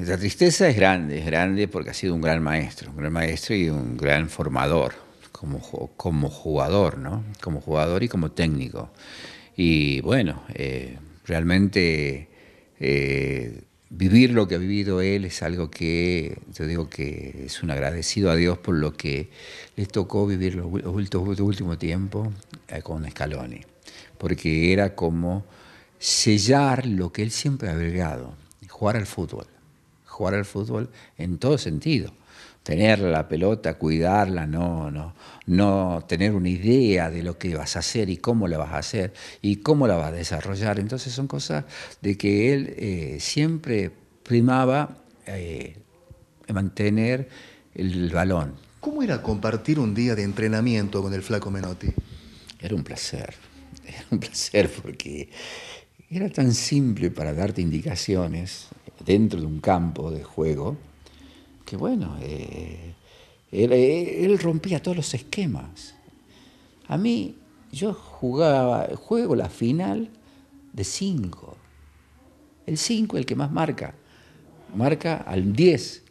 La tristeza es grande, es grande porque ha sido un gran maestro, un gran maestro y un gran formador como, como jugador, ¿no? Como jugador y como técnico. Y bueno, eh, realmente eh, vivir lo que ha vivido él es algo que yo digo que es un agradecido a Dios por lo que les tocó vivir los, últimos tiempos tiempo eh, con Scaloni, porque era como sellar lo que él siempre ha agregado, jugar al fútbol jugar al fútbol en todo sentido. Tener la pelota, cuidarla, no, no, no tener una idea de lo que vas a hacer y cómo la vas a hacer y cómo la vas a desarrollar. Entonces son cosas de que él eh, siempre primaba eh, mantener el balón. ¿Cómo era compartir un día de entrenamiento con el flaco Menotti? Era un placer, era un placer porque era tan simple para darte indicaciones, dentro de un campo de juego, que bueno, eh, eh, él, rompía todos los esquemas. A mí, yo jugaba, juego la final de 5. El 5 el que más marca, marca al 10.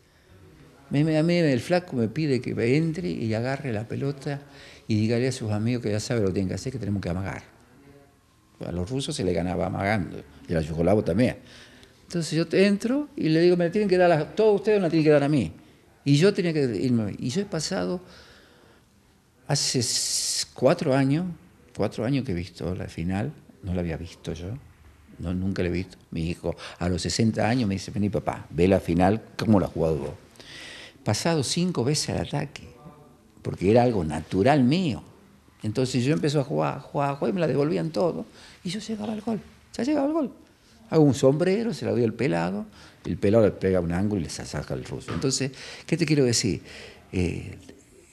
A mí el flaco me pide que entre y agarre la pelota y dígale a sus amigos que ya sabe lo que tienen que hacer, que tenemos que amagar. A los rusos se le ganaba amagando, y a los también. Entonces yo entro y le digo, me tienen que dar a todos ustedes me la tienen que dar a mí. Y yo tenía que irme. Y yo he pasado hace cuatro años, cuatro años que he visto la final, no la había visto yo, no, nunca la he visto. Mi hijo a los 60 años me dice, vení papá, ve la final, ¿cómo la has jugado vos? Pasado cinco veces al ataque, porque era algo natural mío. Entonces yo empecé a jugar, jugar, jugar y me la devolvían todo. Y yo llegaba al gol, ya llegaba al gol. Hago un sombrero, se la doy al pelado, el pelado le pega un ángulo y le saca el ruso. Entonces, ¿qué te quiero decir? Eh,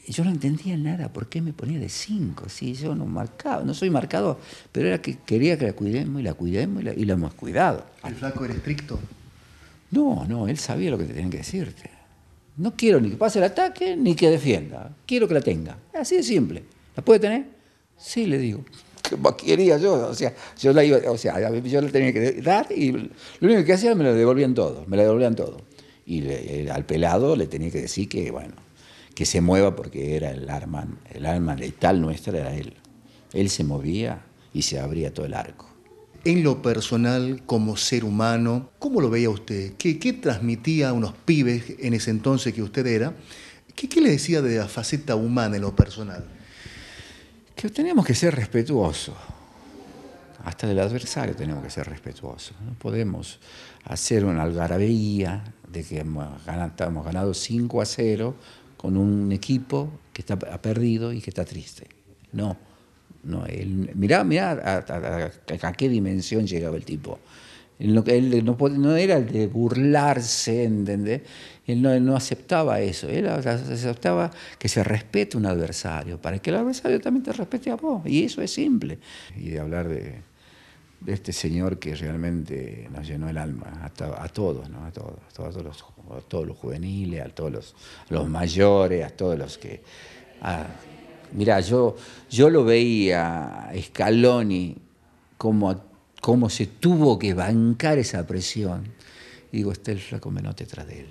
yo no entendía nada, ¿por qué me ponía de cinco? Si yo no marcaba, no soy marcado, pero era que quería que la cuidemos y la cuidemos y la, hemos cuidado. ¿El flaco era estricto? No, no, él sabía lo que te tenía que decirte. No quiero ni que pase el ataque ni que defienda, quiero que la tenga. Así de simple. ¿La puede tener? Sí, le digo quería yo. O sea, yo le tenía que dar y lo único que hacía me lo devolvían todo, me lo devolvían todo. Y eh, al pelado le tenía que decir que, bueno, que se mueva porque era el arma, el arma letal nuestra era él. Él se movía y se abría todo el arco. En lo personal, como ser humano, ¿cómo lo veía usted? ¿Qué, transmitía a unos pibes en ese entonces que usted era? qué le decía de la faceta humana en lo personal? tenemos que ser respetuosos. Hasta del adversario tenemos que ser respetuosos. No podemos hacer una algarabía de que hemos ganado, 5 a 0 con un equipo que está, ha perdido y que está triste. No, no. mirá, a qué dimensión llegaba el tipo. Él no, no era el de burlarse, ¿entendés? Él no, no, aceptaba eso, él aceptaba que se respete un adversario, para que el adversario también te respete a vos, y eso es simple. Y de hablar de, este señor que realmente nos llenó el alma, a, todos, ¿no? a, todos, todos los, todos los juveniles, a todos los, los mayores, a todos los que... mirá, yo, yo lo veía a Scaloni como actor cómo se tuvo que bancar esa presión. digo, está el flaco menote tras de él.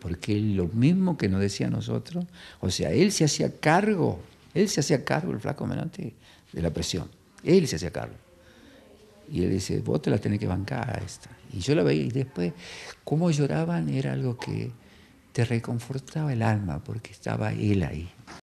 Porque él lo mismo que nos decía nosotros, o sea, él se hacía cargo, él se hacía cargo, el flaco menote, de la presión. Él se hacía cargo. Y él dice, vos te la tenés que bancar esta. Y yo la veía y después, cómo lloraban era algo que te reconfortaba el alma, porque estaba él ahí.